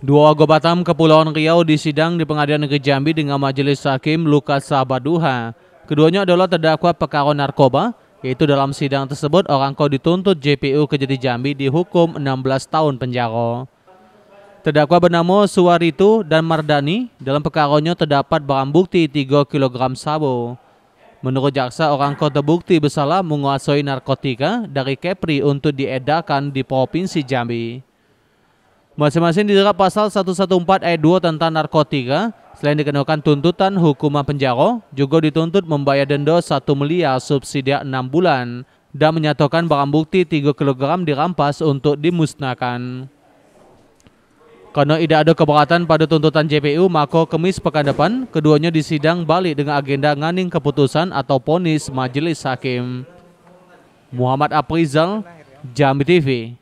Dua warga Batam Kepulauan Riau disidang di Pengadilan Negeri Jambi dengan Majelis Hakim Lukas Sabaduha. Keduanya adalah terdakwa pekaro narkoba, yaitu dalam sidang tersebut orang kau dituntut JPU Kejati Jambi dihukum 16 tahun penjara. Terdakwa bernama Suwaritu dan Mardani dalam pekaronya terdapat barang bukti 3 kg sabu. Menurut jaksa, orang kau terbukti bersalah menguasai narkotika dari Kepri untuk diedarkan di Provinsi Jambi. Masing-masing dijerat pasal 114 ayat 2 tentang narkotika. Selain dikenakan tuntutan hukuman penjara, juga dituntut membayar denda 1 miliar subsidi 6 bulan dan menyatakan barang bukti 3 kg dirampas untuk dimusnahkan. Karena tidak ada keberatan pada tuntutan JPU, maka kemis pekan depan keduanya disidang balik dengan agenda nganing keputusan atau ponis majelis hakim. Muhammad Aprizal, Jambi TV.